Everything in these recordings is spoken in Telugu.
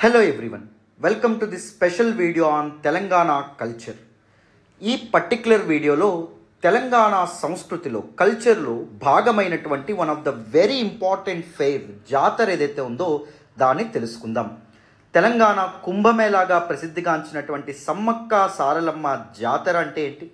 hello everyone welcome to this special video on Telangana culture ఈ పర్టిక్యులర్ వీడియోలో తెలంగాణ సంస్కృతిలో కల్చర్లో భాగమైనటువంటి one of the very important fair జాతర ఏదైతే ఉందో దాన్ని తెలుసుకుందాం తెలంగాణ కుంభమేళాగా ప్రసిద్ధిగాంచినటువంటి సమ్మక్క సారలమ్మ జాతర అంటే ఏంటి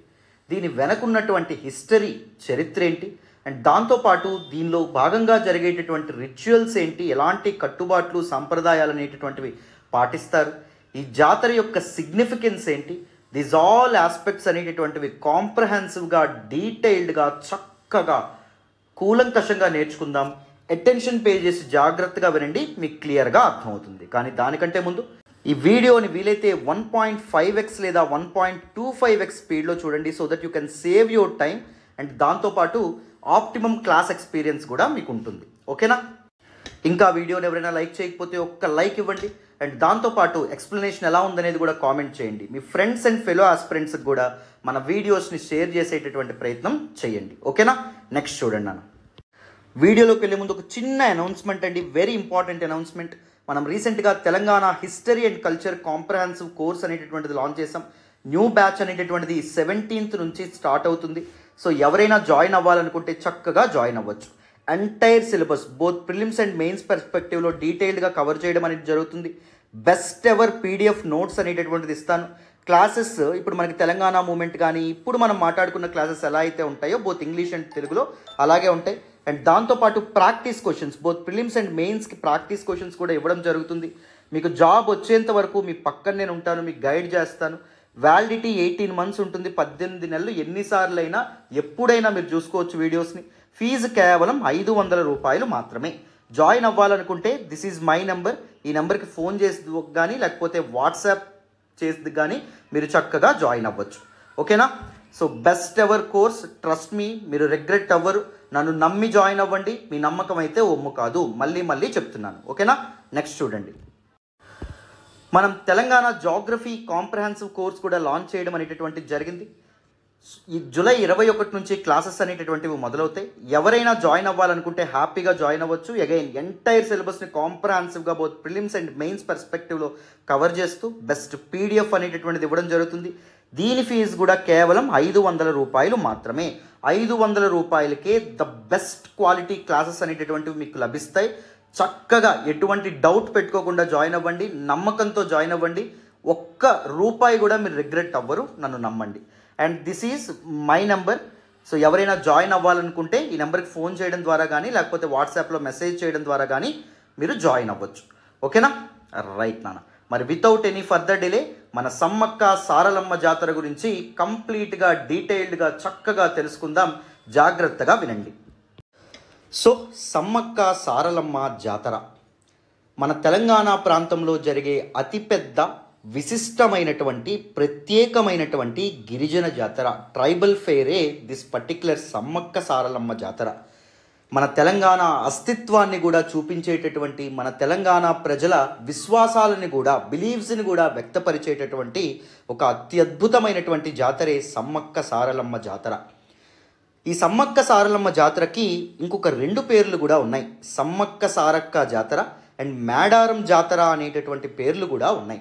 దీని వెనకున్నటువంటి హిస్టరీ చరిత్ర ఏంటి అండ్ దాంతోపాటు దీనిలో భాగంగా జరిగేటటువంటి రిచువల్స్ ఏంటి ఎలాంటి కట్టుబాట్లు సాంప్రదాయాలు అనేటటువంటివి పాటిస్తారు ఈ జాతర యొక్క సిగ్నిఫికెన్స్ ఏంటి దిస్ ఆల్ ఆస్పెక్ట్స్ అనేటటువంటివి కాంప్రహెన్సివ్గా డీటెయిల్డ్గా చక్కగా కూలంకషంగా నేర్చుకుందాం అటెన్షన్ పేజెస్ జాగ్రత్తగా వినండి మీకు క్లియర్గా అర్థమవుతుంది కానీ దానికంటే ముందు ఈ వీడియోని వీలైతే వన్ పాయింట్ ఫైవ్ ఎక్స్ లేదా one point two five x స్పీడ్లో చూడండి so that you can save your time and దాంతోపాటు ఆప్టిమమ్ క్లాస్ ఎక్స్పీరియన్స్ కూడా మీకు ఉంటుంది ఓకేనా ఇంకా వీడియోని ఎవరైనా లైక్ చేయకపోతే ఒక్క లైక్ ఇవ్వండి అండ్ దాంతోపాటు ఎక్స్ప్లెనేషన్ ఎలా ఉందనేది కూడా కామెంట్ చేయండి మీ ఫ్రెండ్స్ అండ్ ఫెలో ఆస్పిరెంట్స్కి కూడా మన వీడియోస్ని షేర్ చేసేటటువంటి ప్రయత్నం చేయండి ఓకేనా నెక్స్ట్ చూడండి నన్ను వీడియోలోకి వెళ్ళే ముందు ఒక చిన్న అనౌన్స్మెంట్ అండి వెరీ ఇంపార్టెంట్ అనౌన్స్మెంట్ మనం రీసెంట్గా Telangana history and culture comprehensive course అనేటటువంటిది లాంచ్ చేసాం న్యూ బ్యాచ్ అనేటటువంటిది సెవెంటీన్త్ నుంచి స్టార్ట్ అవుతుంది సో ఎవరైనా జాయిన్ అవ్వాలనుకుంటే చక్కగా జాయిన్ అవ్వచ్చు entire syllabus both prelims and mains పర్స్పెక్టివ్లో డీటెయిల్డ్గా కవర్ చేయడం అనేది జరుగుతుంది బెస్ట్ ఎవర్ పీడిఎఫ్ నోట్స్ అనేటటువంటిది ఇస్తాను క్లాసెస్ ఇప్పుడు మనకి తెలంగాణ మూమెంట్ కానీ ఇప్పుడు మనం మాట్లాడుకున్న క్లాసెస్ ఎలా అయితే ఉంటాయో బోత్ ఇంగ్లీష్ అండ్ తెలుగులో అలాగే ఉంటాయి అండ్ దాంతోపాటు practice questions both prelims and మెయిన్స్కి ప్రాక్టీస్ క్వశ్చన్స్ కూడా ఇవ్వడం జరుగుతుంది మీకు జాబ్ వచ్చేంత వరకు మీ పక్కన నేను ఉంటాను మీకు గైడ్ చేస్తాను వ్యాలిడిటీ ఎయిటీన్ మంత్స్ ఉంటుంది పద్దెనిమిది నెలలు ఎన్నిసార్లు అయినా ఎప్పుడైనా మీరు చూసుకోవచ్చు వీడియోస్ని ఫీజు కేవలం ఐదు వందల రూపాయలు మాత్రమే జాయిన్ అవ్వాలనుకుంటే దిస్ ఈజ్ మై నెంబర్ ఈ నెంబర్కి ఫోన్ చేసి కానీ లేకపోతే వాట్సాప్ చేసి కానీ మీరు చక్కగా జాయిన్ అవ్వచ్చు ఓకేనా so best ever course trust me మీరు రిగ్రెట్ అవ్వరు నన్ను నమ్మి జాయిన్ అవ్వండి మీ నమ్మకం అయితే ఒమ్ము కాదు మళ్ళీ మళ్ళీ చెప్తున్నాను ఓకేనా నెక్స్ట్ చూడండి మనం తెలంగాణ జాగ్రఫీ కాంప్రహెన్సివ్ కోర్స్ కూడా లాంచ్ చేయడం అనేటటువంటిది జరిగింది ఈ జూలై ఇరవై ఒకటి నుంచి క్లాసెస్ అనేటటువంటివి మొదలవుతాయి ఎవరైనా జాయిన్ అవ్వాలనుకుంటే హ్యాపీగా జాయిన్ అవ్వచ్చు అగైన్ ఎంటైర్ సిలబస్ని కాంప్రహెన్సివ్గా బోత్ ప్రిలిమ్స్ అండ్ మెయిన్స్ పర్స్పెక్టివ్లో కవర్ చేస్తూ బెస్ట్ పీడిఎఫ్ అనేటటువంటిది ఇవ్వడం జరుగుతుంది దీని ఫీజు కూడా కేవలం ఐదు వందల రూపాయలు మాత్రమే ఐదు వందల రూపాయలకే ద బెస్ట్ క్వాలిటీ క్లాసెస్ అనేటటువంటివి మీకు లభిస్తాయి చక్కగా ఎటువంటి డౌట్ పెట్టుకోకుండా జాయిన్ అవ్వండి నమ్మకంతో జాయిన్ అవ్వండి ఒక్క రూపాయి కూడా మీరు రిగ్రెట్ అవ్వరు నన్ను నమ్మండి and this is my number so ఎవరైనా జాయిన్ అవ్వాలనుకుంటే ఈ నెంబర్కి ఫోన్ చేయడం ద్వారా కానీ లేకపోతే వాట్సాప్లో మెసేజ్ చేయడం ద్వారా కానీ మీరు జాయిన్ అవ్వచ్చు ఓకేనా రైట్ నాన్న మరి వితౌట్ ఎనీ ఫర్దర్ డిలే మన సమ్మక్క సారలమ్మ జాతర గురించి కంప్లీట్గా డీటెయిల్డ్గా చక్కగా తెలుసుకుందాం జాగ్రత్తగా వినండి సో సమ్మక్క సారలమ్మ జాతర మన తెలంగాణ ప్రాంతంలో జరిగే అతిపెద్ద విశిష్టమైనటువంటి ప్రత్యేకమైనటువంటి గిరిజన జాతర tribal fair this particular Sammakka Saralamma Jatara మన తెలంగాణ అస్తిత్వాన్ని కూడా చూపించేటటువంటి మన తెలంగాణ ప్రజల విశ్వాసాలని కూడా బిలీవ్స్ని కూడా వ్యక్తపరిచేటటువంటి ఒక అత్యద్భుతమైనటువంటి జాతరే సమ్మక్క సారలమ్మ జాతర ఈ సమ్మక్క సారలమ్మ జాతరకి ఇంకొక రెండు పేర్లు కూడా ఉన్నాయి సమ్మక్క సారక్క జాతర అండ్ మేడారం జాతర అనేటటువంటి పేర్లు కూడా ఉన్నాయి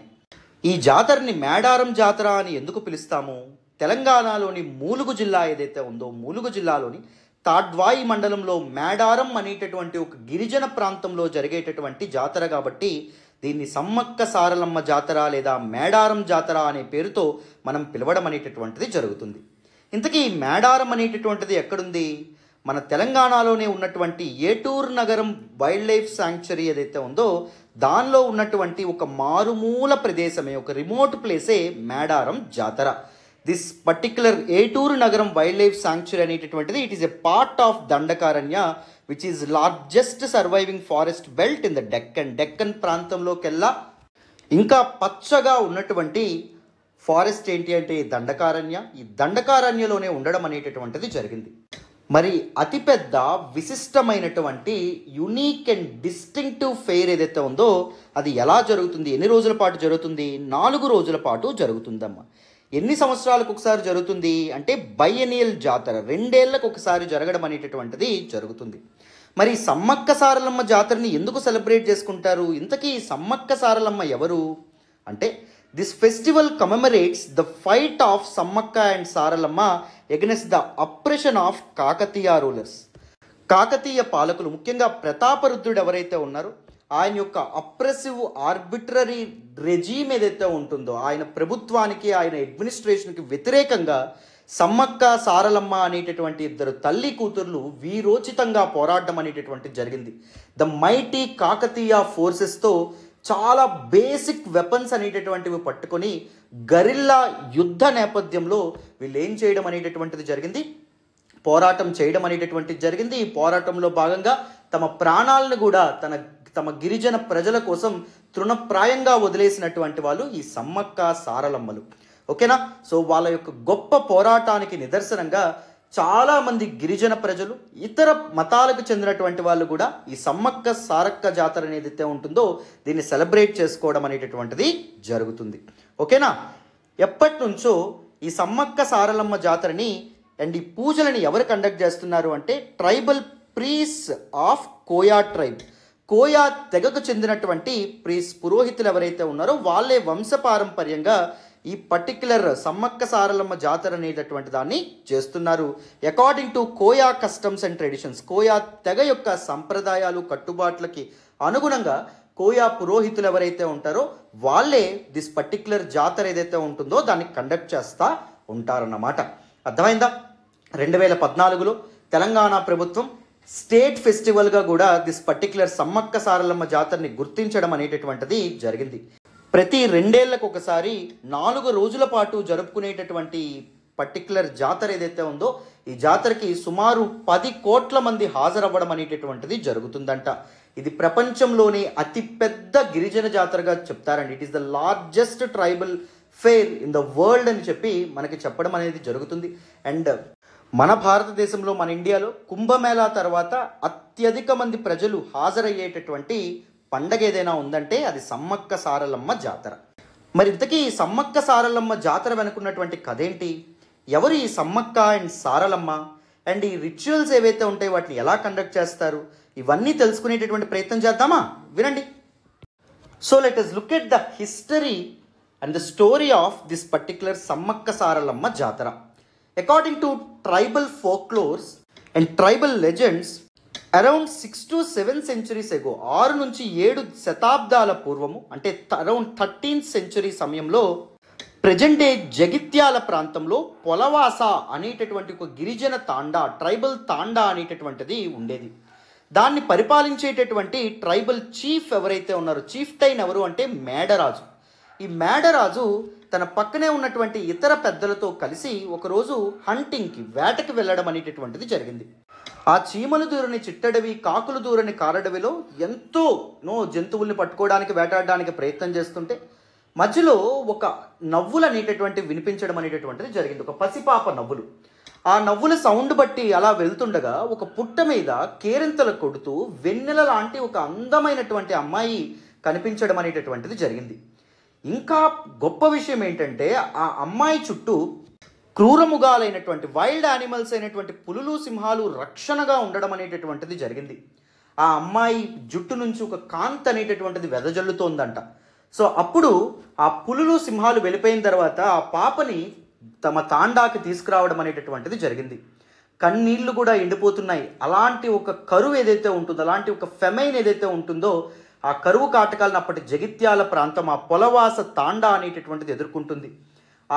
ఈ జాతరని మేడారం జాతర అని ఎందుకు పిలుస్తాము తెలంగాణలోని మూలుగు జిల్లా ఏదైతే ఉందో మూలుగు జిల్లాలోని తాడ్వాయి మండలంలో మేడారం అనేటటువంటి ఒక గిరిజన ప్రాంతంలో జరిగేటటువంటి జాతర కాబట్టి దీన్ని సమ్మక్క సారలమ్మ జాతర లేదా మేడారం జాతర అనే పేరుతో మనం పిలవడం అనేటటువంటిది జరుగుతుంది ఇంతకీ మేడారం అనేటటువంటిది ఎక్కడుంది మన తెలంగాణలోనే ఉన్నటువంటి ఏటూరు నగరం వైల్డ్ లైఫ్ శాంక్చురీ ఏదైతే ఉందో దానిలో ఉన్నటువంటి ఒక మారుమూల ప్రదేశమే ఒక రిమోట్ ప్లేసే మేడారం జాతర this particular Eturu Nagaram wildlife sanctuary అనేటటువంటిది it is a part of Dandakaranya which is largest surviving forest belt in the Deccan Deccan ప్రాంతంలోకెల్లా ఇంకా పచ్చగా ఉన్నటువంటి ఫారెస్ట్ ఏంటి అంటే దండకారణ్య ఈ దండకారణ్యలోనే ఉండడం అనేటటువంటిది జరిగింది మరి అతిపెద్ద విశిష్టమైనటువంటి యునీక్ అండ్ డిస్టింక్టివ్ ఫెయిర్ ఏదైతే ఉందో అది ఎలా జరుగుతుంది ఎన్ని రోజుల పాటు జరుగుతుంది నాలుగు రోజుల పాటు జరుగుతుందమ్మా ఎన్ని సంవత్సరాలకు ఒకసారి జరుగుతుంది అంటే బయనియల్ జాతర రెండేళ్లకు ఒకసారి జరగడం అనేటటువంటిది జరుగుతుంది మరి సమ్మక్క సారలమ్మ జాతరని ఎందుకు సెలబ్రేట్ చేసుకుంటారు ఇంతకీ సమ్మక్క సారలమ్మ ఎవరు అంటే this festival commemorates the fight of Sammakka and Saralamma against the oppression of Kakatiya rulers Kakatiya పాలకులు ముఖ్యంగా ప్రతాపరుద్రుడు ఎవరైతే ఉన్నారో ఆయన యొక్క అప్రెసివ్ ఆర్బిట్రరీ రెజీమ్ ఏదైతే ఉంటుందో ఆయన ప్రభుత్వానికి ఆయన అడ్మినిస్ట్రేషన్కి వ్యతిరేకంగా సమ్మక్క సారలమ్మ అనేటటువంటి ఇద్దరు తల్లి కూతుర్లు వీరోచితంగా పోరాడడం అనేటటువంటి జరిగింది ద మైటీ కాకతీయ ఫోర్సెస్తో చాలా బేసిక్ వెపన్స్ అనేటటువంటివి పట్టుకొని గరిల్లా యుద్ధ నేపథ్యంలో వీళ్ళు ఏం చేయడం అనేటటువంటిది జరిగింది పోరాటం చేయడం అనేటటువంటిది జరిగింది ఈ పోరాటంలో భాగంగా తమ ప్రాణాలను కూడా తన తమ గిరిజన ప్రజల కోసం తృణప్రాయంగా వదిలేసినటువంటి వాళ్ళు ఈ సమ్మక్క సారలమ్మలు ఓకేనా సో వాళ్ళ యొక్క గొప్ప పోరాటానికి నిదర్శనంగా చాలామంది గిరిజన ప్రజలు ఇతర మతాలకు చెందినటువంటి వాళ్ళు కూడా ఈ సమ్మక్క సారక్క జాతర ఏదైతే ఉంటుందో దీన్ని సెలబ్రేట్ చేసుకోవడం అనేటటువంటిది జరుగుతుంది ఓకేనా ఎప్పటి నుంచో ఈ సమ్మక్క సారలమ్మ జాతరని అండ్ ఈ పూజలని ఎవరు కండక్ట్ చేస్తున్నారు అంటే tribal priest of Koya tribe Koya తెగకు చెందినటువంటి ప్రీస్ పురోహితులు ఎవరైతే ఉన్నారో వాళ్ళే వంశపారంపర్యంగా ఈ పర్టిక్యులర్ సమ్మక్క సారలమ్మ జాతర అనేటటువంటి దాన్ని చేస్తున్నారు according to Koya customs and traditions Koya తెగ యొక్క సంప్రదాయాలు కట్టుబాట్లకి అనుగుణంగా కోయా పురోహితులు ఎవరైతే ఉంటారో వాళ్ళే దిస్ పర్టిక్యులర్ జాతర ఏదైతే ఉంటుందో దాన్ని కండక్ట్ చేస్తూ ఉంటారన్నమాట అర్థమైందా రెండు వేల పద్నాలుగులో తెలంగాణ ప్రభుత్వం స్టేట్ ఫెస్టివల్గా కూడా దిస్ పర్టిక్యులర్ సమ్మక్క సారలమ్మ జాతరని గుర్తించడం అనేటటువంటిది జరిగింది ప్రతి రెండేళ్లకు ఒకసారి నాలుగు రోజుల పాటు జరుపుకునేటటువంటి పర్టికులర్ జాతర ఏదైతే ఉందో ఈ జాతరకి సుమారు పది కోట్ల మంది హాజరవ్వడం అనేటటువంటిది జరుగుతుందంట ఇది ప్రపంచంలోనే అతిపెద్ద గిరిజన జాతరగా చెప్తారండి it is the largest tribal fair in the world అని చెప్పి మనకి చెప్పడం అనేది జరుగుతుంది అండ్ మన భారతదేశంలో మన ఇండియాలో కుంభమేళా తర్వాత అత్యధిక మంది ప్రజలు హాజరయ్యేటటువంటి పండగ ఏదైనా ఉందంటే అది సమ్మక్క సారలమ్మ జాతర మరి ఇంతకీ సమ్మక్క సారలమ్మ జాతర వెనుకున్నటువంటి కథ ఏంటి ఎవరు ఈ సమ్మక్క అండ్ సారలమ్మ అండ్ ఈ రిచువల్స్ ఏవైతే ఉంటాయో వాటిని ఎలా కండక్ట్ చేస్తారు ఇవన్నీ తెలుసుకునేటటువంటి ప్రయత్నం చేద్దామా వినండి so let us look at the history and the story of this particular Sammakka Saralamma Jatara according to tribal folklores and tribal legends around six to seven centuries ago ఆరు నుంచి ఏడు శతాబ్దాల పూర్వము అంటే అరౌండ్ థర్టీన్త్ సెంచురీ సమయంలో ప్రజెంట్ జగిత్యాల ప్రాంతంలో పొలవాస అనేటటువంటి ఒక గిరిజన తాండా ట్రైబల్ తాండా అనేటటువంటిది ఉండేది దాన్ని పరిపాలించేటటువంటి ట్రైబల్ చీఫ్ ఎవరైతే ఉన్నారో చీఫ్ టైన్ ఎవరు అంటే మేడరాజు ఈ మేడరాజు తన పక్కనే ఉన్నటువంటి ఇతర పెద్దలతో కలిసి ఒకరోజు హంటింగ్కి వేటకి వెళ్ళడం అనేటటువంటిది జరిగింది ఆ చీమలు దూరని చిట్టడవి కాకులు దూరని కారడవిలో ఎంతో నో జంతువుల్ని పట్టుకోవడానికి వేటాడడానికి ప్రయత్నం చేస్తుంటే మధ్యలో ఒక నవ్వులు అనేటటువంటి వినిపించడం అనేటటువంటిది జరిగింది ఒక పసిపాప నవ్వులు ఆ నవ్వుల సౌండ్ బట్టి అలా వెళ్తుండగా ఒక పుట్ట మీద కేరింతలు కొడుతూ వెన్నెల లాంటి ఒక అందమైనటువంటి అమ్మాయి కనిపించడం అనేటటువంటిది జరిగింది ఇంకా గొప్ప విషయం ఏంటంటే ఆ అమ్మాయి చుట్టూ క్రూరముగాలైనటువంటి వైల్డ్ యానిమల్స్ అయినటువంటి పులులు సింహాలు రక్షణగా ఉండడం అనేటటువంటిది జరిగింది ఆ అమ్మాయి జుట్టు నుంచి ఒక కాంత్ అనేటటువంటిది వెదజల్లుతోందంట సో అప్పుడు ఆ పులులు సింహాలు వెళ్ళిపోయిన తర్వాత ఆ పాపని తమ తాండాకి తీసుకురావడం అనేటటువంటిది జరిగింది కన్నీళ్లు కూడా ఎండిపోతున్నాయి అలాంటి ఒక కరువు ఏదైతే ఉంటుందో అలాంటి ఒక ఫెమైన్ ఏదైతే ఉంటుందో ఆ కరువు కాటకాలను అప్పటి జగిత్యాల ప్రాంతం ఆ పొలవాస తాండా అనేటటువంటిది ఎదుర్కొంటుంది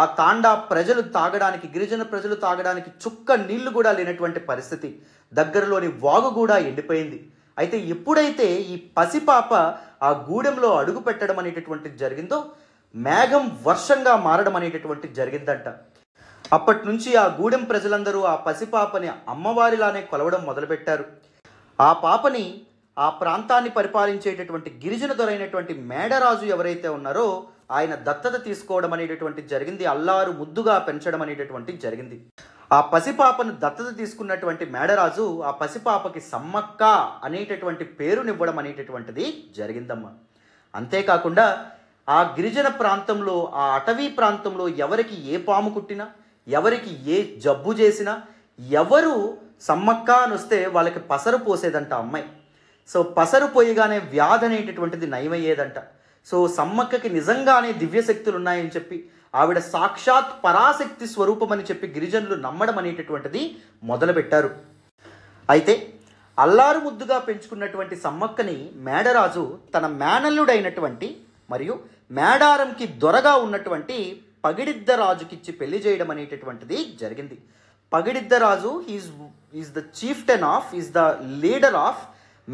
ఆ తాండా ప్రజలు తాగడానికి గిరిజన ప్రజలు తాగడానికి చుక్క నీళ్లు కూడా లేనటువంటి పరిస్థితి దగ్గరలోని వాగు కూడా ఎండిపోయింది అయితే ఎప్పుడైతే ఈ పసిపాప ఆ గూడెంలో అడుగు పెట్టడం అనేటటువంటిది జరిగిందో మేఘం వర్షంగా మారడం అనేటటువంటిది జరిగిందంట అప్పటి నుంచి ఆ గూడెం ప్రజలందరూ ఆ పసిపాపని అమ్మవారిలానే కొలవడం మొదలుపెట్టారు ఆ పాపని ఆ ప్రాంతాన్ని పరిపాలించేటటువంటి గిరిజన దొరైనటువంటి మేడరాజు ఎవరైతే ఉన్నారో ఆయన దత్తత తీసుకోవడం అనేటటువంటి జరిగింది అల్లారు ముద్దుగా పెంచడం అనేటటువంటి జరిగింది ఆ పసిపాపను దత్తత తీసుకున్నటువంటి మేడరాజు ఆ పసిపాపకి సమ్మక్క అనేటటువంటి పేరునివ్వడం అనేటటువంటిది జరిగిందమ్మ అంతేకాకుండా ఆ గిరిజన ప్రాంతంలో ఆ అటవీ ప్రాంతంలో ఎవరికి ఏ పాము కుట్టినా ఎవరికి ఏ జబ్బు చేసినా ఎవరు సమ్మక్క అని వస్తే వాళ్ళకి పసరు పోసేదంట అమ్మాయి సో పసరు పోయగానే వ్యాధి అనేటటువంటిది నయమయ్యేదంట సో సమ్మక్కకి నిజంగానే దివ్య శక్తులు ఉన్నాయని చెప్పి ఆవిడ సాక్షాత్ పరాశక్తి స్వరూపం అని చెప్పి గిరిజనులు నమ్మడం అనేటటువంటిది మొదలుపెట్టారు అయితే అల్లారు ముద్దుగా పెంచుకున్నటువంటి సమ్మక్కని మేడరాజు తన మేనల్లుడైనటువంటి మరియు మేడారంకి దొరగా ఉన్నటువంటి పగిడిద్ద రాజుకిచ్చి పెళ్లి చేయడం అనేటటువంటిది జరిగింది Pagididda Raju is is the chieftain of is the leader of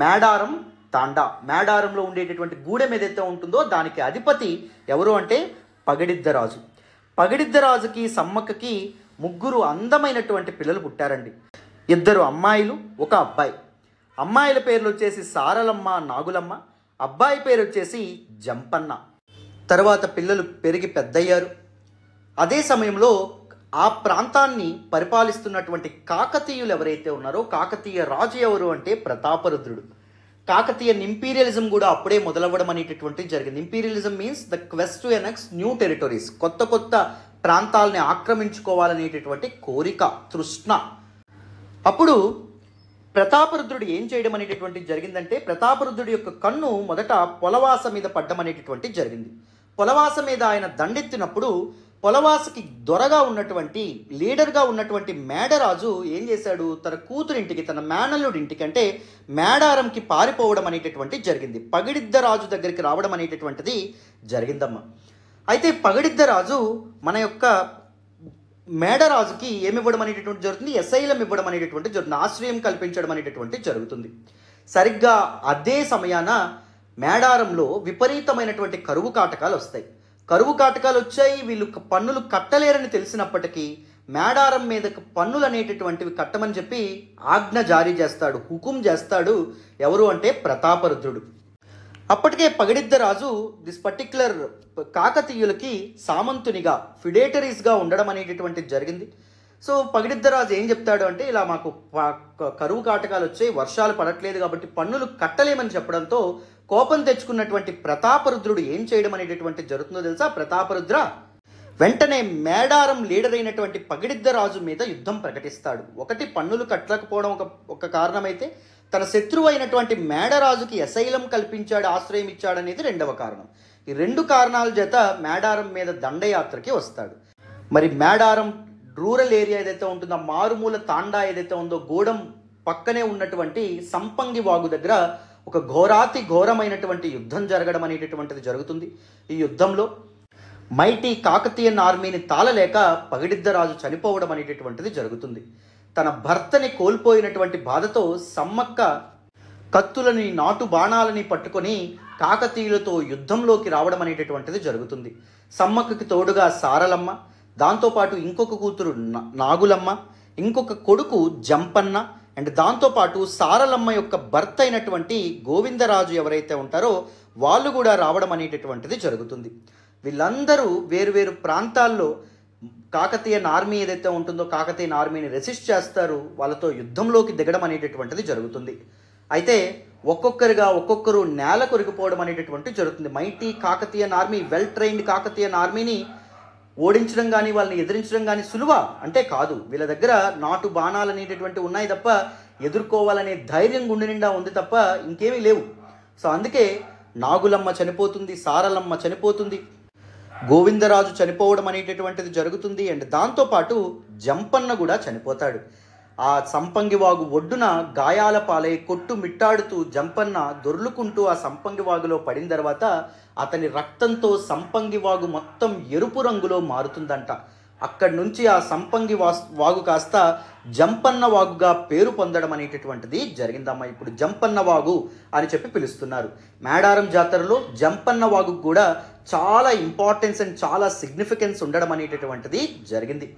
Medaram తాండా మేడారంలో ఉండేటటువంటి గూడెం ఏదైతే ఉంటుందో దానికి అధిపతి ఎవరు అంటే పగడిద్దరాజు పగడిద్దరాజుకి సమ్మక్కకి ముగ్గురు అందమైనటువంటి పిల్లలు పుట్టారండి ఇద్దరు అమ్మాయిలు ఒక అబ్బాయి అమ్మాయిల పేర్లు వచ్చేసి సారలమ్మ నాగులమ్మ అబ్బాయి పేరు వచ్చేసి జంపన్న తర్వాత పిల్లలు పెరిగి పెద్దయ్యారు అదే సమయంలో ఆ ప్రాంతాన్ని పరిపాలిస్తున్నటువంటి కాకతీయులు ఎవరైతే ఉన్నారో కాకతీయ రాజు ఎవరు అంటే ప్రతాపరుద్రుడు కాకతీయ ఇంపీరియలిజం కూడా అప్పుడే మొదలవ్వడం అనేటటువంటి జరిగింది imperialism means the quest to annex new territories కొత్త కొత్త ప్రాంతాలని ఆక్రమించుకోవాలనేటటువంటి కోరిక తృష్ణ అప్పుడు ప్రతాపరుద్రుడు ఏం చేయడం అనేటటువంటి జరిగిందంటే ప్రతాపరుద్రుడి యొక్క కన్ను మొదట పొలవాస మీద పడ్డం అనేటటువంటి జరిగింది పొలవాస మీద ఆయన దండెత్తినప్పుడు పొలవాసకి దొరగా ఉన్నటువంటి లీడర్గా ఉన్నటువంటి మేడరాజు ఏం చేశాడు తన కూతురింటికి తన మేనల్లుడింటికి అంటే మేడారంకి పారిపోవడం అనేటటువంటి జరిగింది పగిడిద్ద రాజు దగ్గరికి రావడం అనేటటువంటిది జరిగిందమ్మా అయితే పగిడిద్ద రాజు మన యొక్క మేడరాజుకి ఏమి ఇవ్వడం అనేటటువంటి జరుగుతుంది ఎస్ఐలం ఇవ్వడం అనేటటువంటి జరుగుతుంది ఆశ్రయం కల్పించడం అనేటటువంటి జరుగుతుంది సరిగ్గా అదే సమయాన మేడారంలో విపరీతమైనటువంటి కరువు కాటకాలు వస్తాయి కరువు కాటకాలు వచ్చాయి వీళ్ళు పన్నులు కట్టలేరని తెలిసినప్పటికీ మేడారం మీద పన్నులు అనేటటువంటివి కట్టమని చెప్పి ఆజ్ఞ జారీ చేస్తాడు హుకుం చేస్తాడు ఎవరు అంటే ప్రతాపరుద్రుడు అప్పటికే పగడిద్ద రాజు దిస్ పర్టిక్యులర్ కాకతీయులకి సామంతునిగా ఫిడేటరీస్గా ఉండడం అనేటటువంటిది జరిగింది సో పగిడిద్దరాజు ఏం చెప్తాడు అంటే ఇలా మాకు కరువు కాటకాలు వచ్చాయి వర్షాలు పడట్లేదు కాబట్టి పన్నులు కట్టలేమని చెప్పడంతో కోపం తెచ్చుకున్నటువంటి ప్రతాపరుద్రుడు ఏం చేయడం అనేటటువంటి జరుగుతుందో తెలుసా ప్రతాపరుద్ర వెంటనే మేడారం లీడర్ అయినటువంటి పగిడిద్ద రాజు మీద యుద్ధం ప్రకటిస్తాడు ఒకటి పన్నులు కట్టకపోవడం ఒక ఒక కారణమైతే తన శత్రువు అయినటువంటి మేడరాజుకి అశైలం కల్పించాడు ఆశ్రయం ఇచ్చాడనేది రెండవ కారణం ఈ రెండు కారణాల చేత మేడారం మీద దండయాత్రకి వస్తాడు మరి మేడారం రూరల్ ఏరియా ఏదైతే ఉంటుందో మారుమూల తాండా ఏదైతే ఉందో గూడెం పక్కనే ఉన్నటువంటి సంపంగి వాగు దగ్గర ఒక ఘోరాతి ఘోరమైనటువంటి యుద్ధం జరగడం అనేటటువంటిది జరుగుతుంది ఈ యుద్ధంలో మైటీ కాకతీయన్ ఆర్మీని తాళలేక పగిడిద్దరాజు చనిపోవడం అనేటటువంటిది జరుగుతుంది తన భర్తని కోల్పోయినటువంటి బాధతో సమ్మక్క కత్తులని నాటు బాణాలని పట్టుకొని కాకతీయులతో యుద్ధంలోకి రావడం అనేటటువంటిది జరుగుతుంది సమ్మక్కకి తోడుగా సారలమ్మ దాంతోపాటు ఇంకొక కూతురు నాగులమ్మ ఇంకొక కొడుకు జంపన్న అండ్ దాంతోపాటు సారలమ్మ యొక్క భర్త అయినటువంటి గోవిందరాజు ఎవరైతే ఉంటారో వాళ్ళు కూడా రావడం అనేటటువంటిది జరుగుతుంది వీళ్ళందరూ వేరువేరు ప్రాంతాల్లో కాకతీయ ఆర్మీ ఏదైతే ఉంటుందో కాకతీయ ఆర్మీని రెసిస్ట్ చేస్తారు వాళ్ళతో యుద్ధంలోకి దిగడం అనేటటువంటిది జరుగుతుంది అయితే ఒక్కొక్కరుగా ఒక్కొక్కరు నేల కొరిగిపోవడం అనేటటువంటి జరుగుతుంది mighty Kakatiya army well trained Kakatiya ఆర్మీని ఓడించడం కానీ వాళ్ళని ఎదిరించడం కానీ సులువ అంటే కాదు వీళ్ళ దగ్గర నాటు బాణాలు అనేటటువంటి ఉన్నాయి తప్ప ఎదుర్కోవాలనే ధైర్యం గుండె నిండా ఉంది తప్ప ఇంకేమీ లేవు సో అందుకే నాగులమ్మ చనిపోతుంది సారలమ్మ చనిపోతుంది గోవిందరాజు చనిపోవడం అనేటటువంటిది జరుగుతుంది అండ్ దాంతోపాటు జంపన్న కూడా చనిపోతాడు ఆ సంపంగివాగు ఒడ్డున గాయాల పాలై కొట్టు మిట్టాడుతూ జంపన్న దొర్లుకుంటూ ఆ సంపంగివాగులో పడిన తర్వాత అతని రక్తంతో సంపంగివాగు మొత్తం ఎరుపు రంగులో మారుతుందంట అక్కడి నుంచి ఆ సంపంగి వాగు కాస్త జంపన్న వాగుగా పేరు పొందడం అనేటటువంటిది జరిగిందమ్మా ఇప్పుడు జంపన్న వాగు అని చెప్పి పిలుస్తున్నారు మేడారం జాతరలో జంపన్న వాగు కూడా చాలా ఇంపార్టెన్స్ అండ్ చాలా సిగ్నిఫికెన్స్ ఉండడం అనేటటువంటిది జరిగింది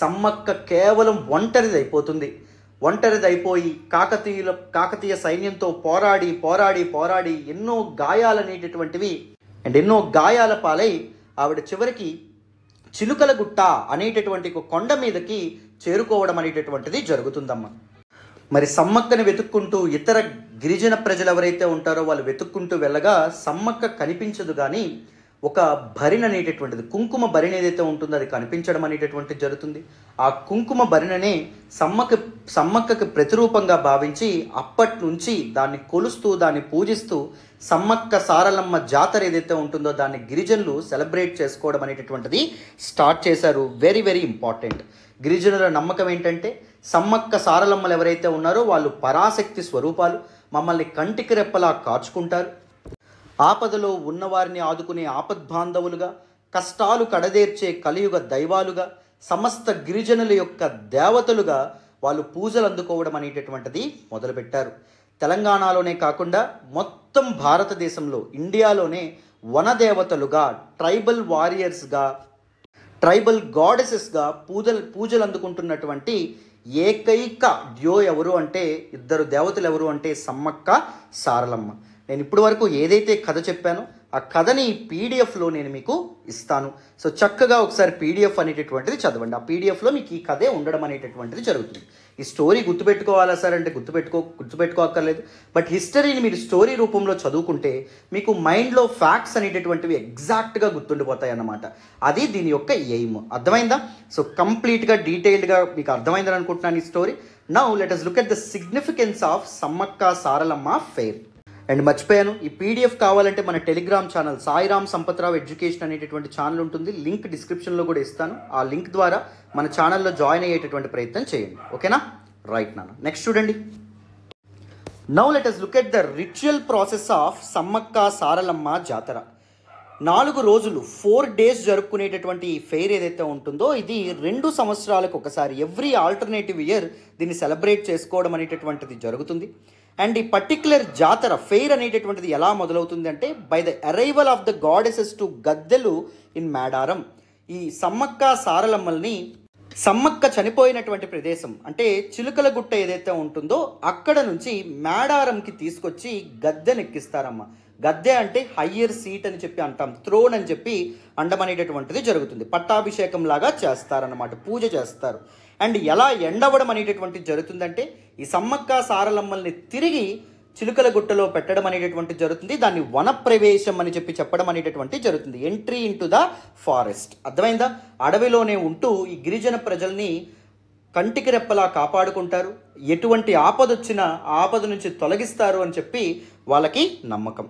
సమ్మక్క కేవలం ఒంటరిది అయిపోతుంది ఒంటరిది అయిపోయి కాకతీయుల కాకతీయ సైన్యంతో పోరాడి పోరాడి పోరాడి ఎన్నో గాయాలనేటటువంటివి అండ్ ఎన్నో గాయాల పాలై ఆవిడ చివరికి చిలుకల గుట్ట అనేటటువంటి ఒక కొండ మీదకి చేరుకోవడం అనేటటువంటిది జరుగుతుందమ్మ మరి సమ్మక్కని వెతుక్కుంటూ ఇతర గిరిజన ప్రజలు ఎవరైతే ఉంటారో వాళ్ళు వెతుక్కుంటూ వెళ్ళగా సమ్మక్క కనిపించదు కానీ ఒక భరిణ అనేటటువంటిది కుంకుమ భరిణ ఏదైతే ఉంటుందో అది కనిపించడం అనేటటువంటిది జరుగుతుంది ఆ కుంకుమ భరిణనే సమ్మక సమ్మక్కకి ప్రతిరూపంగా భావించి అప్పటి నుంచి దాన్ని కొలుస్తూ దాన్ని పూజిస్తూ సమ్మక్క సారలమ్మ జాతర ఏదైతే ఉంటుందో దాన్ని గిరిజనులు సెలబ్రేట్ చేసుకోవడం అనేటటువంటిది స్టార్ట్ చేశారు వెరీ వెరీ ఇంపార్టెంట్ గిరిజనుల నమ్మకం ఏంటంటే సమ్మక్క సారలమ్మలు ఎవరైతే ఉన్నారో వాళ్ళు పరాశక్తి స్వరూపాలు మమ్మల్ని కంటికి రెప్పలా కాచుకుంటారు ఆపదలో ఉన్నవారిని ఆదుకునే ఆపద్బాంధవులుగా కష్టాలు కడదేర్చే కలియుగ దైవాలుగా సమస్త గిరిజనుల యొక్క దేవతలుగా వాళ్ళు పూజలు అందుకోవడం అనేటటువంటిది మొదలుపెట్టారు తెలంగాణలోనే కాకుండా మొత్తం భారతదేశంలో ఇండియాలోనే వనదేవతలుగా ట్రైబల్ వారియర్స్గా ట్రైబల్ గాడెసెస్గా పూజలు పూజలు అందుకుంటున్నటువంటి ఏకైక డ్యో ఎవరు అంటే ఇద్దరు దేవతలు ఎవరు అంటే సమ్మక్క సారలమ్మ నేను ఇప్పటి వరకు ఏదైతే కథ చెప్పానో ఆ కథని పీడిఎఫ్లో నేను మీకు ఇస్తాను సో చక్కగా ఒకసారి పీడిఎఫ్ అనేటటువంటిది చదవండి ఆ పీడిఎఫ్లో మీకు ఈ కథే ఉండడం అనేటటువంటిది జరుగుతుంది ఈ స్టోరీ గుర్తుపెట్టుకోవాలా సార్ అంటే గుర్తుపెట్టుకో గుర్తుపెట్టుకోక్కర్లేదు బట్ హిస్టరీని మీరు స్టోరీ రూపంలో చదువుకుంటే మీకు మైండ్లో ఫ్యాక్ట్స్ అనేటటువంటివి ఎగ్జాక్ట్గా గుర్తుండిపోతాయి అన్నమాట అది దీని యొక్క ఎయిమ్ అర్థమైందా సో కంప్లీట్గా డీటెయిల్డ్గా మీకు అర్థమైందని అనుకుంటున్నాను ఈ story now let us look at the significance of Sammakka Saralamma fair and మర్చిపోయాను ఈ పీడిఎఫ్ కావాలంటే మన Telegram channel Sairam Sampathrao education అనేటటువంటి ఛానల్ ఉంటుంది లింక్ డిస్క్రిప్షన్లో కూడా ఇస్తాను ఆ లింక్ ద్వారా మన ఛానల్లో జాయిన్ అయ్యేటటువంటి ప్రయత్నం చేయండి ఓకేనా రైట్ నాన్న నెక్స్ట్ చూడండి now let us look at the ritual process of Sammakka Saralamma Jatara నాలుగు రోజులు ఫోర్ డేస్ జరుపుకునేటటువంటి ఫెయిర్ ఏదైతే ఉంటుందో ఇది రెండు సంవత్సరాలకు ఒకసారి ఎవ్రీ ఆల్టర్నేటివ్ ఇయర్ దీన్ని సెలబ్రేట్ చేసుకోవడం అనేటటువంటిది జరుగుతుంది అండ్ ఈ పర్టిక్యులర్ జాతర ఫెయిర్ అనేటటువంటిది ఎలా మొదలవుతుంది అంటే by the arrival of the goddesses to గద్దెలు ఇన్ మేడారం ఈ సమ్మక్క సారలమ్మల్ని సమ్మక్క చనిపోయినటువంటి ప్రదేశం అంటే చిలుకల గుట్ట ఏదైతే ఉంటుందో అక్కడ నుంచి మేడారంకి తీసుకొచ్చి గద్దెనెక్కిస్తారమ్మ గద్దె అంటే హయ్యర్ సీట్ అని చెప్పి అంటాం త్రోన్ అని చెప్పి అండమనేటటువంటిది జరుగుతుంది పట్టాభిషేకం లాగా చేస్తారన్నమాట పూజ చేస్తారు అండ్ ఎలా ఎండవడం అనేటటువంటి జరుగుతుందంటే ఈ సమ్మక్క సారలమ్మల్ని తిరిగి చిలుకల గుట్టలో పెట్టడం అనేటటువంటి జరుగుతుంది దాన్ని వనప్రవేశం అని చెప్పి చెప్పడం అనేటటువంటి జరుగుతుంది ఎంట్రీ ఇంటు ద ఫారెస్ట్ అర్థమైందా అడవిలోనే ఉంటూ ఈ గిరిజన ప్రజల్ని కంటికి రెప్పలా కాపాడుకుంటారు ఎటువంటి ఆపద వచ్చినా ఆపద నుంచి తొలగిస్తారు అని చెప్పి వాళ్ళకి నమ్మకం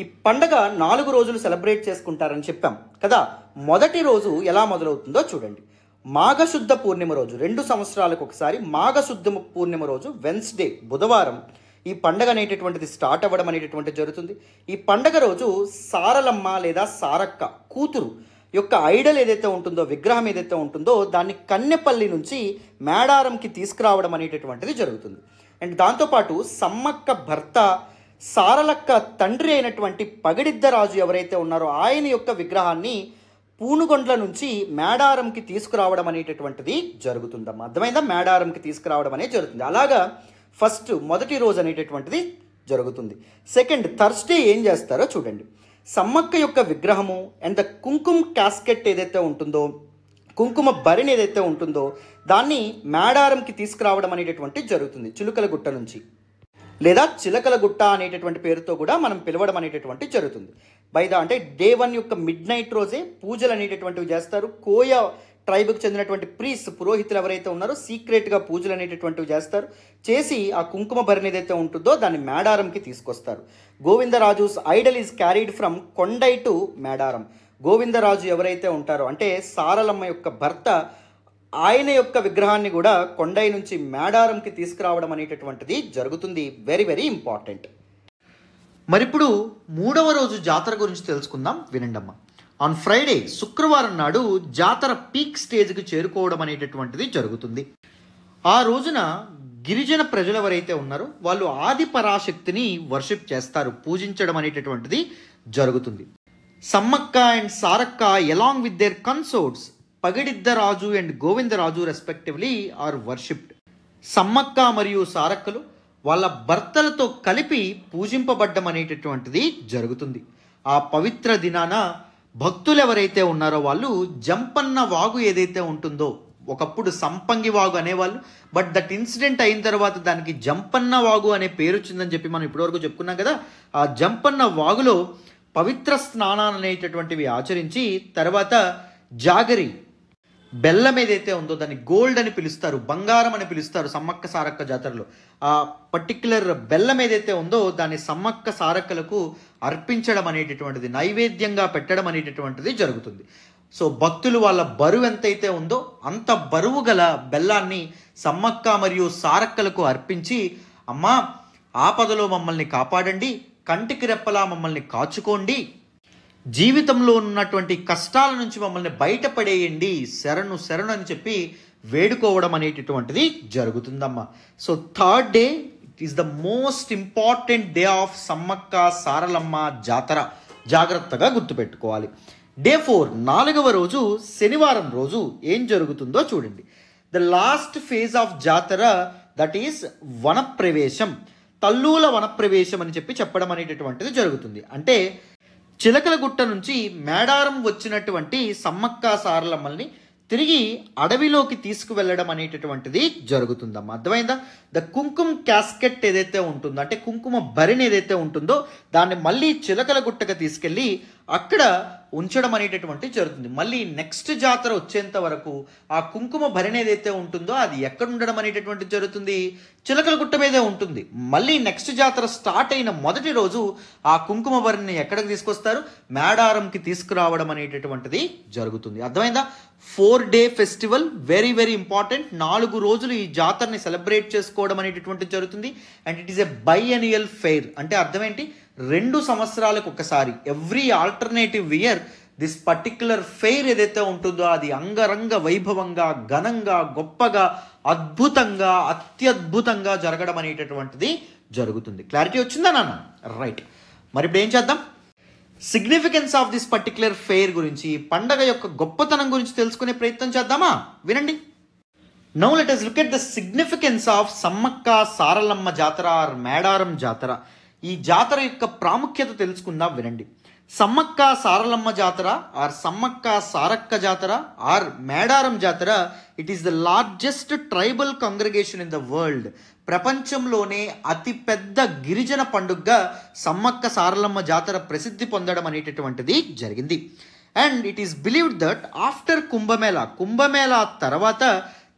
ఈ పండగ నాలుగు రోజులు సెలబ్రేట్ చేసుకుంటారని చెప్పాం కదా మొదటి రోజు ఎలా మొదలవుతుందో చూడండి మాఘశుద్ధ పూర్ణిమ రోజు రెండు సంవత్సరాలకు ఒకసారి మాఘశుద్ధ పూర్ణిమ రోజు వెన్స్డే బుధవారం ఈ పండగ అనేటటువంటిది స్టార్ట్ అవ్వడం అనేటటువంటి జరుగుతుంది ఈ పండగ రోజు సారలమ్మ లేదా సారక్క కూతురు యొక్క ఐడల్ ఏదైతే ఉంటుందో విగ్రహం ఏదైతే ఉంటుందో దాన్ని కన్నెపల్లి నుంచి మేడారంకి తీసుకురావడం అనేటటువంటిది జరుగుతుంది అండ్ దాంతోపాటు సమ్మక్క భర్త సారలక్క తండ్రి అయినటువంటి పగిడిద్దరాజు ఎవరైతే ఉన్నారో ఆయన యొక్క విగ్రహాన్ని పూనుగొండ్ల నుంచి మేడారంకి తీసుకురావడం అనేటటువంటిది జరుగుతుందమ్మా అర్థమైందా మేడారంకి తీసుకురావడం అనేది జరుగుతుంది అలాగా ఫస్ట్ మొదటి రోజు అనేటటువంటిది జరుగుతుంది సెకండ్ థర్స్డే ఏం చేస్తారో చూడండి సమ్మక్క యొక్క విగ్రహము అండ్ ద కుంకుమ క్యాస్కెట్ ఏదైతే ఉంటుందో కుంకుమ బరిని ఏదైతే ఉంటుందో దాన్ని మేడారంకి తీసుకురావడం అనేటటువంటిది జరుగుతుంది చిలుకల గుట్ట నుంచి లేదా చిలకల గుట్ట అనేటటువంటి పేరుతో కూడా మనం పిలవడం అనేటటువంటి జరుగుతుంది బై ద అంటే డే వన్ యొక్క మిడ్ నైట్ రోజే పూజలు అనేటటువంటివి చేస్తారు కోయ ట్రైబ్కి చెందినటువంటి ప్రీస్ పురోహితులు ఎవరైతే ఉన్నారో సీక్రెట్గా పూజలు అనేటటువంటివి చేస్తారు చేసి ఆ కుంకుమ భరణి ఏదైతే ఉంటుందో దాన్ని మేడారంకి తీసుకొస్తారు Govindaraju's idol is carried from Kondai to Medaram Govindaraju ఎవరైతే ఉంటారో అంటే సారలమ్మ యొక్క భర్త ఆయన యొక్క విగ్రహాన్ని కూడా కొండై నుంచి మేడారంకి తీసుకురావడం అనేటటువంటిది జరుగుతుంది వెరీ వెరీ ఇంపార్టెంట్ మరిప్పుడు మూడవ రోజు జాతర గురించి తెలుసుకుందాం వినండమ్మ ఆన్ ఫ్రైడే శుక్రవారం నాడు జాతర పీక్ స్టేజ్కి చేరుకోవడం అనేటటువంటిది జరుగుతుంది ఆ రోజున గిరిజన ప్రజలు ఎవరైతే ఉన్నారో వాళ్ళు ఆది పరాశక్తిని వర్షిప్ చేస్తారు పూజించడం అనేటటువంటిది జరుగుతుంది Sammakka and Sarakka along with their consorts Pagididdaraju and Govindaraju respectively are worshipped Sammakka మరియు సారక్కలు వాళ్ళ భర్తలతో కలిపి పూజింపబడ్డం అనేటటువంటిది జరుగుతుంది ఆ పవిత్ర దినాన భక్తులు ఎవరైతే ఉన్నారో వాళ్ళు జంపన్న వాగు ఏదైతే ఉంటుందో ఒకప్పుడు సంపంగి వాగు అనేవాళ్ళు బట్ దట్ ఇన్సిడెంట్ అయిన తర్వాత దానికి జంపన్న వాగు అనే పేరు వచ్చిందని చెప్పి మనం ఇప్పటివరకు చెప్పుకున్నాం కదా ఆ జంపన్న వాగులో పవిత్ర స్నానాలు అనేటటువంటివి ఆచరించి తర్వాత జాగరి బెల్లం ఏదైతే ఉందో దాన్ని గోల్డ్ అని పిలుస్తారు బంగారం అని పిలుస్తారు సమ్మక్క సారక్క జాతరలో ఆ పర్టిక్యులర్ బెల్లం ఏదైతే ఉందో దాన్ని సమ్మక్క సారక్కలకు అర్పించడం అనేటటువంటిది నైవేద్యంగా పెట్టడం అనేటటువంటిది జరుగుతుంది సో భక్తులు వాళ్ళ బరువు ఎంతైతే ఉందో అంత బరువు గల బెల్లాన్ని సమ్మక్క మరియు సారక్కలకు అర్పించి అమ్మా ఆపదలో మమ్మల్ని కాపాడండి కంటికి రెప్పలా మమ్మల్ని కాచుకోండి జీవితంలో ఉన్నటువంటి కష్టాల నుంచి మమ్మల్ని బయటపడేయండి శరణు శరణు అని చెప్పి వేడుకోవడం అనేటటువంటిది జరుగుతుందమ్మా so third day it is the most important day of Sammakka Saralamma Jatara జాగ్రత్తగా గుర్తుపెట్టుకోవాలి డే ఫోర్ నాలుగవ రోజు శనివారం రోజు ఏం జరుగుతుందో చూడండి the last phase of jatara that is వనప్రవేశం తల్లూల వనప్రవేశం అని చెప్పి చెప్పడం అనేటటువంటిది జరుగుతుంది అంటే చిలకలగుట్ట నుంచి మేడారం వచ్చినటువంటి సమ్మక్క సారలమ్మల్ని తిరిగి అడవిలోకి తీసుకువెళ్ళడం అనేటటువంటిది జరుగుతుందమ్మా అర్థమైందా ద కుంకుమ క్యాస్కెట్ ఏదైతే ఉంటుందో అంటే కుంకుమ బరిని ఏదైతే ఉంటుందో దాన్ని మళ్ళీ చిలకల గుట్టగా తీసుకెళ్ళి అక్కడ ఉంచడం అనేటటువంటిది జరుగుతుంది మళ్ళీ నెక్స్ట్ జాతర వచ్చేంత వరకు ఆ కుంకుమ భరిణి ఏదైతే ఉంటుందో అది ఎక్కడ ఉండడం అనేటటువంటి జరుగుతుంది చిలకల గుట్ట మీదే ఉంటుంది మళ్ళీ నెక్స్ట్ జాతర స్టార్ట్ అయిన మొదటి రోజు ఆ కుంకుమ భరిణిని ఎక్కడికి తీసుకొస్తారు మేడారంకి తీసుకురావడం అనేటటువంటిది జరుగుతుంది అర్థమైందా four day festival very very important నాలుగు రోజులు ఈ జాతరని సెలబ్రేట్ చేసుకోవడం అనేటటువంటిది జరుగుతుంది and it is a biennial fair అంటే అర్థం ఏంటి రెండు సంవత్సరాలకు ఒకసారి every alternative year this particular fair ఏదైతే ఉంటుందో అది అంగరంగ వైభవంగా ఘనంగా గొప్పగా అద్భుతంగా అత్యద్భుతంగా జరగడం అనేటటువంటిది జరుగుతుంది క్లారిటీ వచ్చిందా నాన్న రైట్ మరి ఇప్పుడు ఏం చేద్దాం significance of this particular fair గురించి పండగ యొక్క గొప్పతనం గురించి తెలుసుకునే ప్రయత్నం చేద్దామా వినండి now let us look at the significance of Sammakka Saralamma Jatara or Medaram జాతర ఈ జాతర యొక్క ప్రాముఖ్యత తెలుసుకుందాం వినండి సమ్మక్క సారలమ్మ జాతర ఆర్ సమ్మక్క సారక్క జాతర or Medaram Jatara it is the largest tribal congregation in the world ప్రపంచంలోనే అతిపెద్ద గిరిజన పండుగగా సమ్మక్క సారలమ్మ జాతర ప్రసిద్ధి పొందడం అనేటటువంటిది జరిగింది and it is believed that after Kumbh Mela Kumbh Mela తర్వాత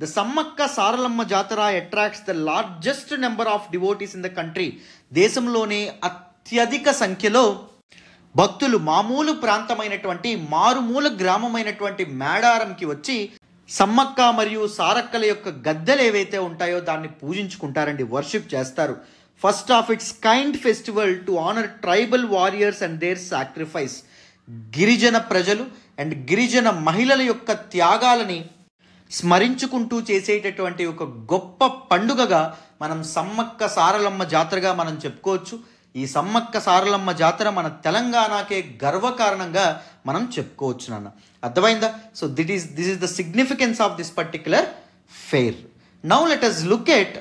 the Sammakka Saralamma Jatara attracts the largest number of devotees in the country దేశంలోనే అత్యధిక సంఖ్యలో భక్తులు మామూలు ప్రాంతమైనటువంటి మారుమూల గ్రామమైనటువంటి మేడారంకి వచ్చి సమ్మక్క మరియు సారక్కల యొక్క గద్దెలు ఏవైతే ఉంటాయో దాన్ని పూజించుకుంటారండి వర్షిప్ చేస్తారు first of its kind festival to honour tribal warriors and their sacrifice గిరిజన ప్రజలు అండ్ గిరిజన మహిళల యొక్క త్యాగాలని స్మరించుకుంటూ చేసేటటువంటి ఒక గొప్ప పండుగగా మనం సమ్మక్క సారలమ్మ జాతరగా మనం చెప్పుకోవచ్చు ఈ సమ్మక్క సారలమ్మ జాతర మన తెలంగాణకే గర్వకారణంగా మనం చెప్పుకోవచ్చు నాన్న అర్థమైందా so that is this is the significance of this particular fair now let us look at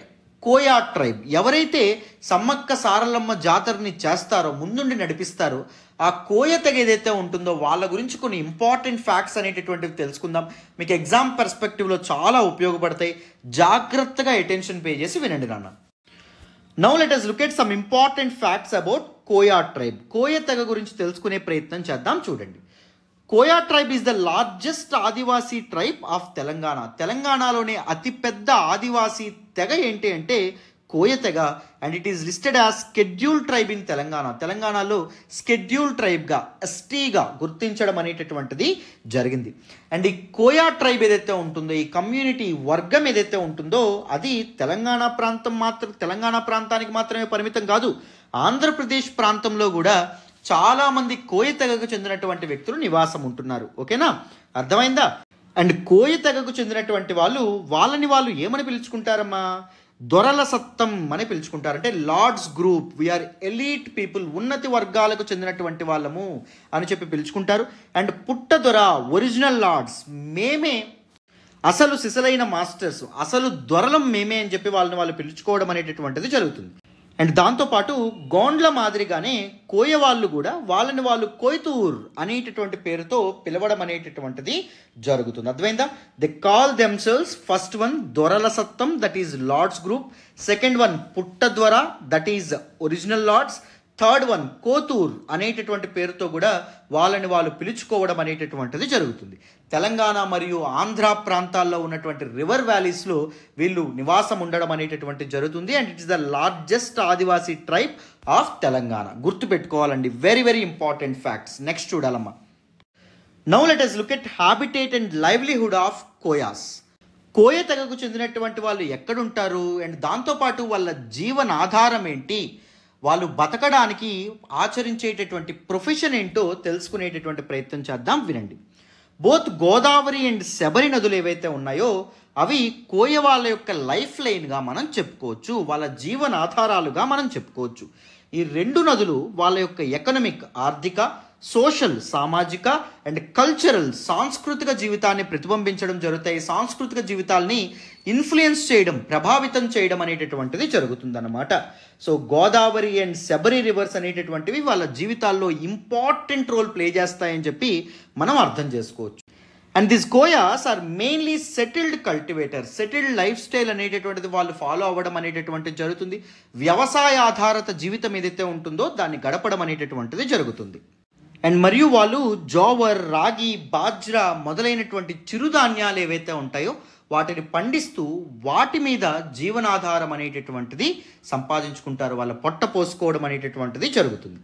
Koya tribe ఎవరైతే సమ్మక్క సారలమ్మ జాతరని చేస్తారో ముందుండి నడిపిస్తారో ఆ కోయ తెగ ఏదైతే ఉంటుందో వాళ్ళ గురించి కొన్ని ఇంపార్టెంట్ ఫ్యాక్ట్స్ అనేటటువంటివి తెలుసుకుందాం మీకు ఎగ్జామ్ పర్స్పెక్టివ్లో చాలా ఉపయోగపడతాయి జాగ్రత్తగా అటెన్షన్ పే చేసి వినండి నాన్న now let us look at some important facts about Koya tribe Koya తెగ గురించి తెలుసుకునే ప్రయత్నం చేద్దాం చూడండి Koya tribe is the largest Adivasi tribe of Telangana తెలంగాణలోనే అతిపెద్ద ఆదివాసీ తెగ ఏంటి అంటే కోయ తెగ and it is listed as scheduled tribe in Telangana తెలంగాణలో స్కెడ్యూల్ ట్రైబ్గా ఎస్టీగా గుర్తించడం అనేటటువంటిది జరిగింది అండ్ ఈ కోయా ట్రైబ్ ఏదైతే ఉంటుందో ఈ కమ్యూనిటీ వర్గం ఏదైతే ఉంటుందో అది తెలంగాణ ప్రాంతం మాత్రం తెలంగాణ ప్రాంతానికి మాత్రమే పరిమితం కాదు ఆంధ్రప్రదేశ్ ప్రాంతంలో కూడా చాలామంది కోయ తెగకు చెందినటువంటి వ్యక్తులు నివాసం ఉంటున్నారు ఓకేనా అర్థమైందా అండ్ కోయ తెగకు చెందినటువంటి వాళ్ళు వాళ్ళని వాళ్ళు ఏమని పిలుచుకుంటారమ్మా దొరల సత్తం అని పిలుచుకుంటారు అంటే lords group we are elite people ఉన్నతి వర్గాలకు చెందినటువంటి వాళ్ళము అని చెప్పి పిలుచుకుంటారు అండ్ పుట్ట దొర ఒరిజినల్ లార్డ్స్ మేమే అసలు సిసలైన మాస్టర్స్ అసలు దొరలం మేమే అని చెప్పి వాళ్ళని వాళ్ళు పిలుచుకోవడం అనేటటువంటిది జరుగుతుంది అండ్ దాంతోపాటు గోండ్ల మాదిరిగానే కోయవాళ్ళు కూడా వాళ్ళని వాళ్ళు కోయతూర్ అనేటటువంటి పేరుతో పిలవడం అనేటటువంటిది జరుగుతుంది అర్థమైందా they call themselves first one దొరల సత్తం that is lords group second one పుట్ట ద్వారా that is original lords third one Koitur అనేటటువంటి పేరుతో కూడా వాళ్ళని వాళ్ళు పిలుచుకోవడం అనేటటువంటిది జరుగుతుంది తెలంగాణ మరియు ఆంధ్ర ప్రాంతాల్లో ఉన్నటువంటి రివర్ వ్యాలీస్లో వీళ్ళు నివాసం ఉండడం అనేటటువంటిది జరుగుతుంది and it's the largest Adivasi tribe of Telangana గుర్తుపెట్టుకోవాలండి very very important facts next చూడాలమ్మా now let us look at habitat and livelihood of Koyas Koya తెగకు చెందినటువంటి వాళ్ళు ఎక్కడుంటారు అండ్ దాంతోపాటు వాళ్ళ జీవనాధారం ఏంటి వాళ్ళు బతకడానికి ఆచరించేటటువంటి ప్రొఫెషన్ ఏంటో తెలుసుకునేటటువంటి ప్రయత్నం చేద్దాం వినండి బోత్ గోదావరి అండ్ శబరి నదులు ఏవైతే ఉన్నాయో అవి కోయ వాళ్ళ యొక్క లైఫ్ లైన్గా మనం చెప్పుకోవచ్చు వాళ్ళ జీవన ఆధారాలుగా మనం చెప్పుకోవచ్చు ఈ రెండు నదులు వాళ్ళ యొక్క ఎకనమిక్ ఆర్థిక సోషల్ సామాజిక అండ్ కల్చరల్ సాంస్కృతిక జీవితాన్ని ప్రతిబింబించడం జరుగుతాయి సాంస్కృతిక జీవితాల్ని ఇన్ఫ్లుయెన్స్ చేయడం ప్రభావితం చేయడం అనేటటువంటిది జరుగుతుందన్నమాట so Godavari and Sabari rivers అనేటటువంటివి వాళ్ళ జీవితాల్లో ఇంపార్టెంట్ రోల్ ప్లే చేస్తాయని చెప్పి మనం అర్థం చేసుకోవచ్చు and this Koyas are mainly settled cultivator settled life style అనేటటువంటిది వాళ్ళు ఫాలో అవ్వడం అనేటటువంటిది జరుగుతుంది వ్యవసాయ ఆధారిత జీవితం ఏదైతే ఉంటుందో దాన్ని గడపడం అనేటటువంటిది జరుగుతుంది అండ్ మరియు వాళ్ళు జోవర్ రాగి బాజ్రా మొదలైనటువంటి చిరుధాన్యాలు ఏవైతే ఉంటాయో వాటిని పండిస్తూ వాటి మీద జీవనాధారం అనేటటువంటిది సంపాదించుకుంటారు వాళ్ళ పొట్ట పోసుకోవడం అనేటటువంటిది జరుగుతుంది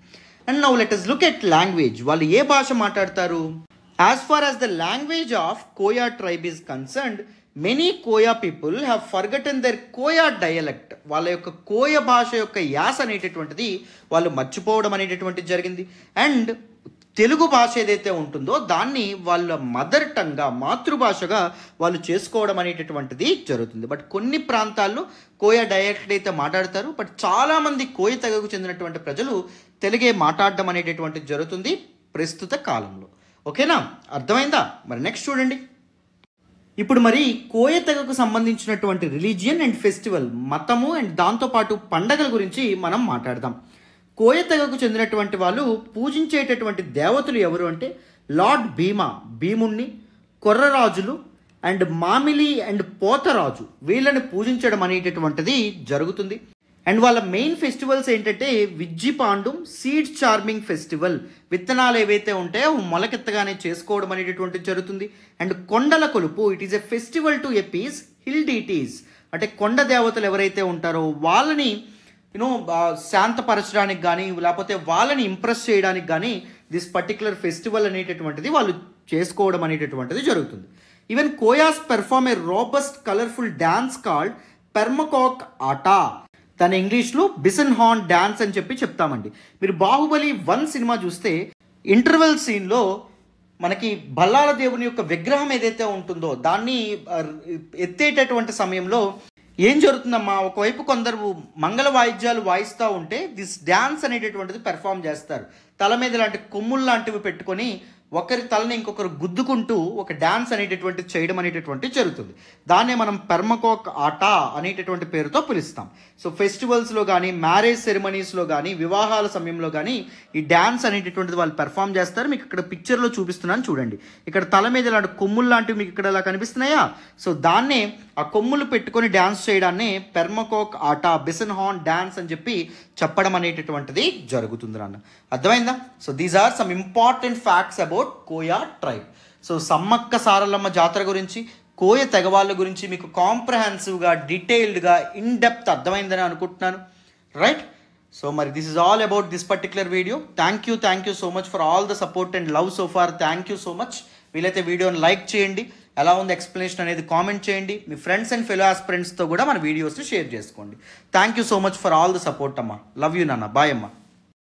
and now let us look at language వాళ్ళు ఏ భాష మాట్లాడతారు as far as the language of Koya tribe is concerned many Koya people have forgotten their Koya dialect వాళ్ళ యొక్క కోయ భాష యొక్క యాస అనేటటువంటిది వాళ్ళు మర్చిపోవడం అనేటటువంటిది జరిగింది అండ్ తెలుగు భాష ఏదైతే ఉంటుందో దాన్ని వాళ్ళ మదర్ టంగా మాతృభాషగా వాళ్ళు చేసుకోవడం అనేటటువంటిది జరుగుతుంది బట్ కొన్ని ప్రాంతాల్లో కోయ డైరెక్ట్ అయితే మాట్లాడతారు బట్ చాలామంది కోయ తెగకు చెందినటువంటి ప్రజలు తెలుగే మాట్లాడడం అనేటటువంటిది జరుగుతుంది ప్రస్తుత కాలంలో ఓకేనా అర్థమైందా మరి నెక్స్ట్ చూడండి ఇప్పుడు మరి కోయ తెగకు సంబంధించినటువంటి రిలీజియన్ అండ్ ఫెస్టివల్ మతము అండ్ దాంతోపాటు పండగల గురించి మనం మాట్లాడదాం కోయ తెగకు చెందినటువంటి వాళ్ళు పూజించేటటువంటి దేవతలు ఎవరు అంటే లార్డ్ భీమా భీముణ్ణి కొర్రరాజులు అండ్ మామిలి అండ్ పోతరాజు వీళ్ళని పూజించడం అనేటటువంటిది జరుగుతుంది అండ్ వాళ్ళ మెయిన్ ఫెస్టివల్స్ ఏంటంటే విజ్జిపాండం సీడ్ చార్మింగ్ ఫెస్టివల్ విత్తనాలు ఏవైతే ఉంటాయో మొలకెత్తగానే చేసుకోవడం అనేటటువంటిది జరుగుతుంది and Kondala Kolupu it is a festival to appease hill deities అంటే కొండ దేవతలు ఎవరైతే ఉంటారో వాళ్ళని యూనో శాంతపరచడానికి కానీ లేకపోతే వాళ్ళని ఇంప్రెస్ చేయడానికి కానీ దిస్ పర్టికులర్ ఫెస్టివల్ అనేటటువంటిది వాళ్ళు చేసుకోవడం అనేటటువంటిది జరుగుతుంది even Koyas perform a robust colourful dance called Permakok ఆట దాని ఇంగ్లీష్లో బిసన్ హార్న్ డ్యాన్స్ అని చెప్పి చెప్తామండి మీరు బాహుబలి వన్ సినిమా చూస్తే ఇంటర్వెల్ సీన్లో మనకి బల్లాల దేవుని యొక్క విగ్రహం ఏదైతే ఉంటుందో దాన్ని ఎత్తేటటువంటి సమయంలో ఏం జరుగుతుందమ్మా ఒకవైపు కొందరు మంగళ వాయిద్యాలు వాయిస్తూ ఉంటే దిస్ డ్యాన్స్ అనేటటువంటిది పెర్ఫామ్ చేస్తారు తల మీద లాంటి కొమ్ములు లాంటివి పెట్టుకొని ఒకరి తలని ఇంకొకరు గుద్దుకుంటూ ఒక డ్యాన్స్ అనేటటువంటిది చేయడం అనేటటువంటి జరుగుతుంది దాన్నే మనం పెర్మకోక్ ఆట అనేటటువంటి పేరుతో పిలుస్తాం సో ఫెస్టివల్స్లో కానీ మ్యారేజ్ సెరమనీస్లో కానీ వివాహాల సమయంలో కానీ ఈ డ్యాన్స్ అనేటటువంటిది వాళ్ళు పెర్ఫామ్ చేస్తారు మీకు ఇక్కడ పిక్చర్లో చూపిస్తున్నాను చూడండి ఇక్కడ తల మీద ఇలాంటి కొమ్ములు లాంటివి మీకు ఇక్కడ ఇలా కనిపిస్తున్నాయా సో దాన్నే ఆ కొమ్ములు పెట్టుకొని డ్యాన్స్ చేయడాన్ని పెర్మకోక్ ఆట బిసన్ హార్న్ డ్యాన్స్ అని చెప్పి చెప్పడం అనేటటువంటిది జరుగుతుంది నాన్న అర్థమైందా so these are some important facts about Koya tribe so Sammakka Saralamma Jatara గురించి కోయ తెగవాళ్ళ గురించి మీకు కాంప్రహెన్సివ్గా డీటెయిల్డ్గా ఇన్ డెప్త్ అర్థమైందని అనుకుంటున్నాను రైట్ సో మరి this is all about this particular video thank you thank you so much for all the support and love so far thank you so much వీలైతే వీడియోని లైక్ చేయండి ఎలా ఉంది ఎక్స్ప్లెనేషన్ అనేది కామెంట్ చేయండి మీ ఫ్రెండ్స్ అండ్ ఫెలో ఆస్పిరెంట్స్తో కూడా మన వీడియోస్ని షేర్ చేసుకోండి thank you so much for all the support అమ్మా లవ్ యూ నాన్న బాయ్ అమ్మా